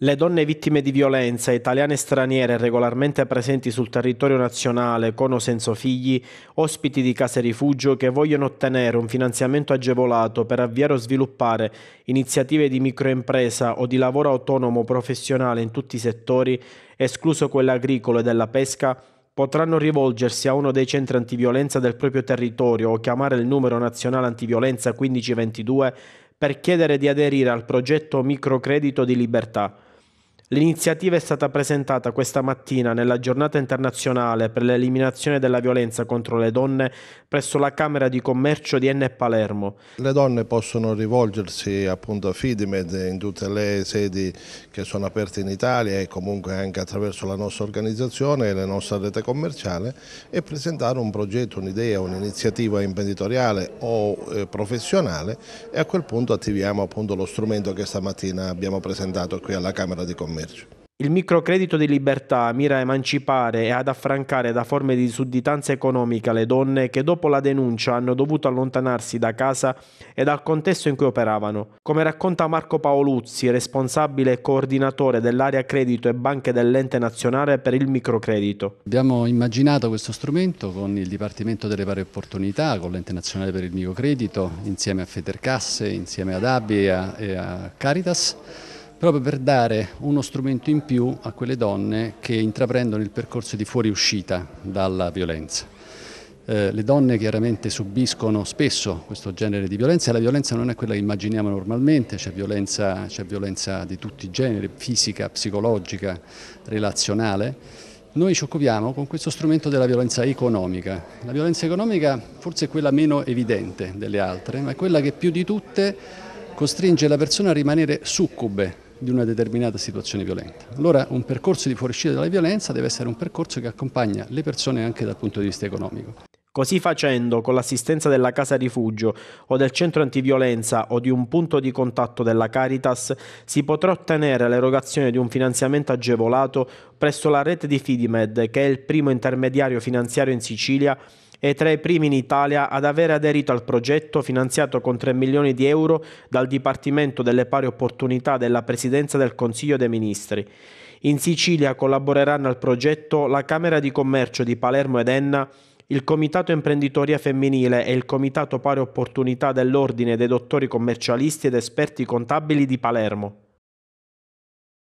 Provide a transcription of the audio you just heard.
Le donne vittime di violenza, italiane e straniere regolarmente presenti sul territorio nazionale con o senza figli, ospiti di case rifugio che vogliono ottenere un finanziamento agevolato per avviare o sviluppare iniziative di microimpresa o di lavoro autonomo professionale in tutti i settori, escluso quello agricolo e della pesca, potranno rivolgersi a uno dei centri antiviolenza del proprio territorio o chiamare il numero nazionale antiviolenza 1522 per chiedere di aderire al progetto Microcredito di Libertà. L'iniziativa è stata presentata questa mattina nella giornata internazionale per l'eliminazione della violenza contro le donne presso la Camera di Commercio di N. Palermo. Le donne possono rivolgersi appunto a Fidimed in tutte le sedi che sono aperte in Italia e comunque anche attraverso la nostra organizzazione e la nostra rete commerciale e presentare un progetto, un'idea, un'iniziativa imprenditoriale o eh, professionale e a quel punto attiviamo appunto lo strumento che stamattina abbiamo presentato qui alla Camera di Commercio commercio. Il microcredito di libertà mira a emancipare e ad affrancare da forme di sudditanza economica le donne che dopo la denuncia hanno dovuto allontanarsi da casa e dal contesto in cui operavano. Come racconta Marco Paoluzzi, responsabile e coordinatore dell'area credito e banche dell'ente nazionale per il microcredito. Abbiamo immaginato questo strumento con il Dipartimento delle Pari Opportunità, con l'ente nazionale per il microcredito, insieme a Federcasse, insieme ad Abia e a Caritas proprio per dare uno strumento in più a quelle donne che intraprendono il percorso di fuoriuscita dalla violenza. Eh, le donne chiaramente subiscono spesso questo genere di violenza e la violenza non è quella che immaginiamo normalmente, c'è violenza, violenza, di tutti i generi, fisica, psicologica, relazionale. Noi ci occupiamo con questo strumento della violenza economica. La violenza economica forse è quella meno evidente delle altre, ma è quella che più di tutte costringe la persona a rimanere succube di una determinata situazione violenta. Allora un percorso di fuoriuscita dalla violenza deve essere un percorso che accompagna le persone anche dal punto di vista economico. Così facendo, con l'assistenza della Casa Rifugio o del centro antiviolenza o di un punto di contatto della Caritas, si potrà ottenere l'erogazione di un finanziamento agevolato presso la rete di Fidimed, che è il primo intermediario finanziario in Sicilia è tra i primi in Italia ad aver aderito al progetto finanziato con 3 milioni di euro dal Dipartimento delle Pari Opportunità della Presidenza del Consiglio dei Ministri. In Sicilia collaboreranno al progetto la Camera di Commercio di Palermo ed Enna, il Comitato Imprenditoria Femminile e il Comitato Pari Opportunità dell'Ordine dei Dottori Commercialisti ed Esperti Contabili di Palermo.